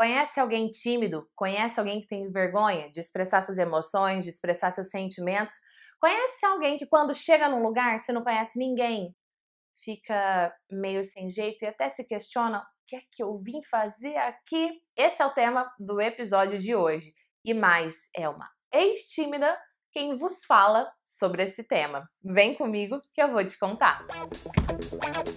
Conhece alguém tímido? Conhece alguém que tem vergonha de expressar suas emoções, de expressar seus sentimentos? Conhece alguém que quando chega num lugar, você não conhece ninguém, fica meio sem jeito e até se questiona: o que é que eu vim fazer aqui? Esse é o tema do episódio de hoje. E mais, é uma ex-tímida quem vos fala sobre esse tema. Vem comigo que eu vou te contar. Música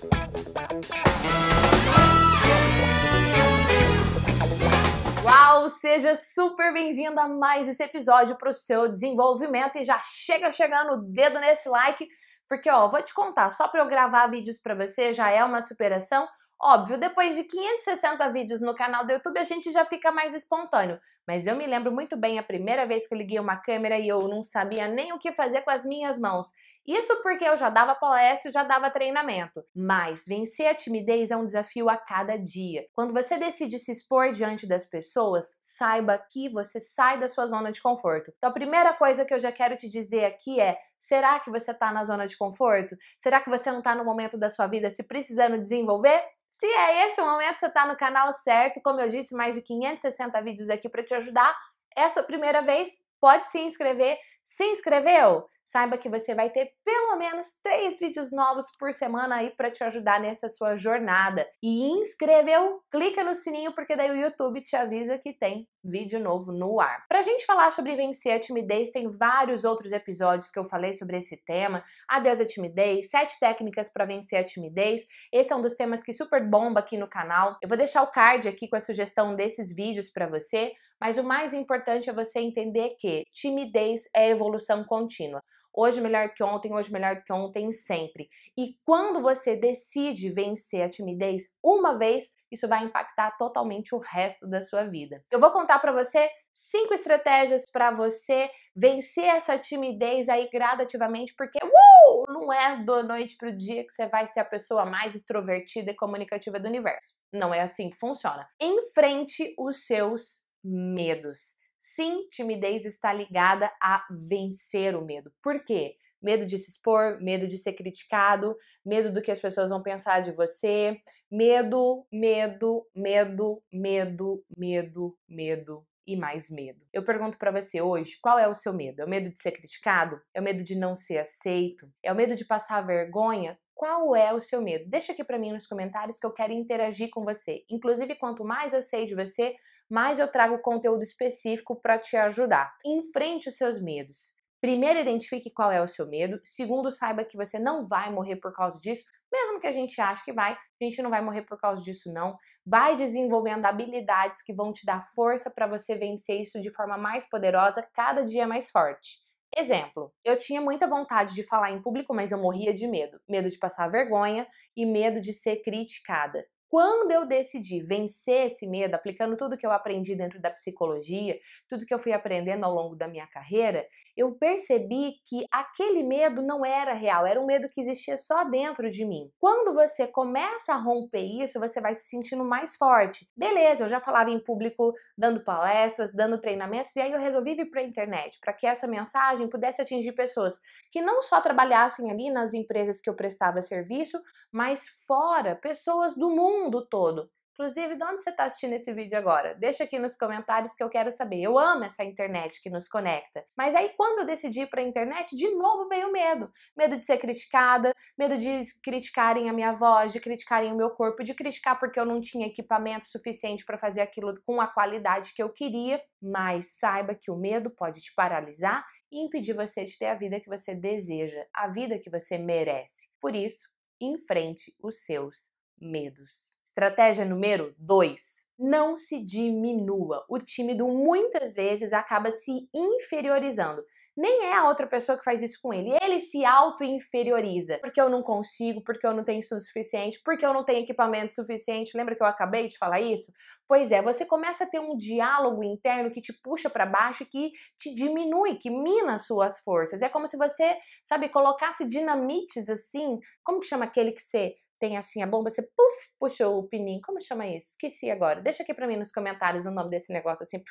Seja super bem-vindo a mais esse episódio para o seu desenvolvimento e já chega chegando o dedo nesse like, porque ó, vou te contar, só para eu gravar vídeos para você já é uma superação. Óbvio, depois de 560 vídeos no canal do YouTube, a gente já fica mais espontâneo. Mas eu me lembro muito bem a primeira vez que eu liguei uma câmera e eu não sabia nem o que fazer com as minhas mãos. Isso porque eu já dava palestra, já dava treinamento. Mas vencer a timidez é um desafio a cada dia. Quando você decide se expor diante das pessoas, saiba que você sai da sua zona de conforto. Então a primeira coisa que eu já quero te dizer aqui é Será que você está na zona de conforto? Será que você não está no momento da sua vida se precisando desenvolver? Se é esse o momento, você está no canal certo. Como eu disse, mais de 560 vídeos aqui para te ajudar. Essa é a primeira vez, pode se inscrever. Se inscreveu? saiba que você vai ter pelo menos três vídeos novos por semana aí para te ajudar nessa sua jornada. E inscreveu? Clica no sininho porque daí o YouTube te avisa que tem vídeo novo no ar. a gente falar sobre vencer a timidez, tem vários outros episódios que eu falei sobre esse tema. Adeus à timidez, sete técnicas para vencer a timidez. Esse é um dos temas que super bomba aqui no canal. Eu vou deixar o card aqui com a sugestão desses vídeos para você, mas o mais importante é você entender que timidez é evolução contínua hoje melhor do que ontem, hoje melhor do que ontem, sempre. E quando você decide vencer a timidez uma vez, isso vai impactar totalmente o resto da sua vida. Eu vou contar para você cinco estratégias para você vencer essa timidez aí gradativamente, porque uh, não é da noite pro dia que você vai ser a pessoa mais extrovertida e comunicativa do universo. Não é assim que funciona. Enfrente os seus medos. Sim, timidez está ligada a vencer o medo. Por quê? Medo de se expor, medo de ser criticado, medo do que as pessoas vão pensar de você. Medo, medo, medo, medo, medo, medo e mais medo. Eu pergunto para você hoje, qual é o seu medo? É o medo de ser criticado? É o medo de não ser aceito? É o medo de passar vergonha? Qual é o seu medo? Deixa aqui para mim nos comentários que eu quero interagir com você. Inclusive, quanto mais eu sei de você, mas eu trago conteúdo específico para te ajudar. Enfrente os seus medos. Primeiro, identifique qual é o seu medo. Segundo, saiba que você não vai morrer por causa disso. Mesmo que a gente ache que vai, a gente não vai morrer por causa disso, não. Vai desenvolvendo habilidades que vão te dar força para você vencer isso de forma mais poderosa, cada dia mais forte. Exemplo, eu tinha muita vontade de falar em público, mas eu morria de medo. Medo de passar vergonha e medo de ser criticada. Quando eu decidi vencer esse medo, aplicando tudo que eu aprendi dentro da psicologia, tudo que eu fui aprendendo ao longo da minha carreira, eu percebi que aquele medo não era real, era um medo que existia só dentro de mim. Quando você começa a romper isso, você vai se sentindo mais forte. Beleza, eu já falava em público, dando palestras, dando treinamentos, e aí eu resolvi vir para a internet, para que essa mensagem pudesse atingir pessoas que não só trabalhassem ali nas empresas que eu prestava serviço, mas fora, pessoas do mundo mundo todo. Inclusive, de onde você está assistindo esse vídeo agora? Deixa aqui nos comentários que eu quero saber. Eu amo essa internet que nos conecta. Mas aí, quando eu decidi ir para a internet, de novo veio o medo. Medo de ser criticada, medo de criticarem a minha voz, de criticarem o meu corpo, de criticar porque eu não tinha equipamento suficiente para fazer aquilo com a qualidade que eu queria. Mas saiba que o medo pode te paralisar e impedir você de ter a vida que você deseja, a vida que você merece. Por isso, enfrente os seus medos. Estratégia número 2. Não se diminua. O tímido muitas vezes acaba se inferiorizando. Nem é a outra pessoa que faz isso com ele. Ele se auto-inferioriza. Porque eu não consigo, porque eu não tenho estudo suficiente, porque eu não tenho equipamento suficiente. Lembra que eu acabei de falar isso? Pois é, você começa a ter um diálogo interno que te puxa para baixo, que te diminui, que mina as suas forças. É como se você, sabe, colocasse dinamites assim. Como que chama aquele que você tem assim a bomba, você puf, puxou o pininho. Como chama isso? Esqueci agora. Deixa aqui pra mim nos comentários o nome desse negócio assim.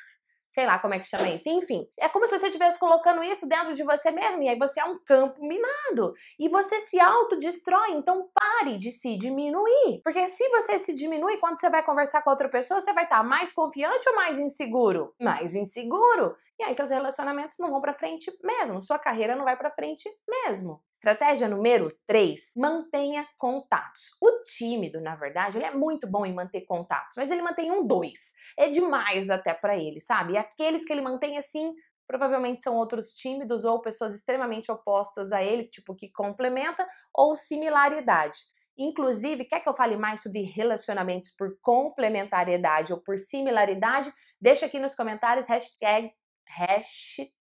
Sei lá como é que chama isso. Enfim, é como se você estivesse colocando isso dentro de você mesmo. E aí você é um campo minado. E você se autodestrói. Então pare de se diminuir. Porque se você se diminui, quando você vai conversar com outra pessoa, você vai estar tá mais confiante ou mais inseguro? Mais inseguro. E aí seus relacionamentos não vão para frente mesmo. Sua carreira não vai para frente mesmo. Estratégia número 3, mantenha contatos. O tímido, na verdade, ele é muito bom em manter contatos, mas ele mantém um dois. É demais até para ele, sabe? E aqueles que ele mantém assim, provavelmente são outros tímidos ou pessoas extremamente opostas a ele, tipo que complementa ou similaridade. Inclusive, quer que eu fale mais sobre relacionamentos por complementariedade ou por similaridade? Deixa aqui nos comentários hashtag, hashtag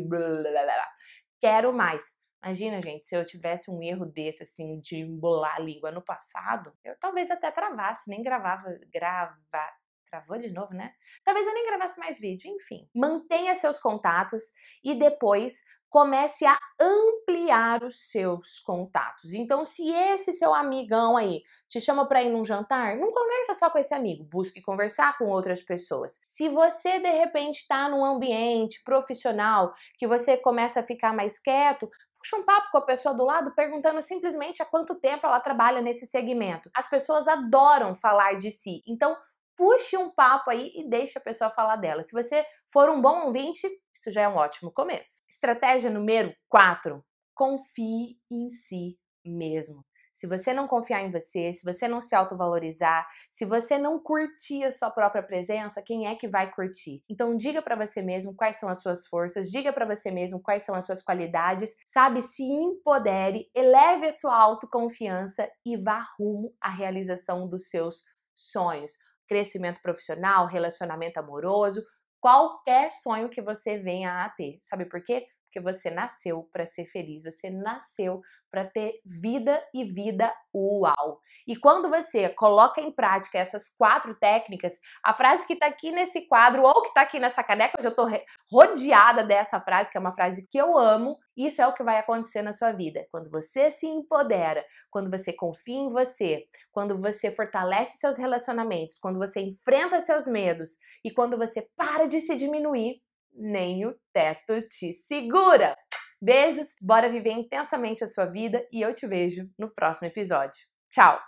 blá, blá, blá, quero mais. Imagina, gente, se eu tivesse um erro desse, assim, de embolar a língua no passado, eu talvez até travasse, nem gravava, grava, travou de novo, né? Talvez eu nem gravasse mais vídeo, enfim. Mantenha seus contatos e depois comece a ampliar os seus contatos. Então, se esse seu amigão aí te chama para ir num jantar, não conversa só com esse amigo, busque conversar com outras pessoas. Se você de repente está num ambiente profissional que você começa a ficar mais quieto, puxa um papo com a pessoa do lado perguntando simplesmente há quanto tempo ela trabalha nesse segmento. As pessoas adoram falar de si. Então, puxe um papo aí e deixe a pessoa falar dela. Se você for um bom ouvinte, isso já é um ótimo começo. Estratégia número 4: confie em si mesmo se você não confiar em você, se você não se autovalorizar, se você não curtir a sua própria presença, quem é que vai curtir? Então diga para você mesmo quais são as suas forças, diga para você mesmo quais são as suas qualidades, sabe? Se empodere, eleve a sua autoconfiança e vá rumo à realização dos seus sonhos. Crescimento profissional, relacionamento amoroso, qualquer sonho que você venha a ter. Sabe por quê? porque você nasceu para ser feliz, você nasceu para ter vida e vida uau. E quando você coloca em prática essas quatro técnicas, a frase que está aqui nesse quadro ou que está aqui nessa caneca, hoje eu estou rodeada dessa frase, que é uma frase que eu amo, isso é o que vai acontecer na sua vida. Quando você se empodera, quando você confia em você, quando você fortalece seus relacionamentos, quando você enfrenta seus medos e quando você para de se diminuir, nem o teto te segura. Beijos, bora viver intensamente a sua vida e eu te vejo no próximo episódio. Tchau!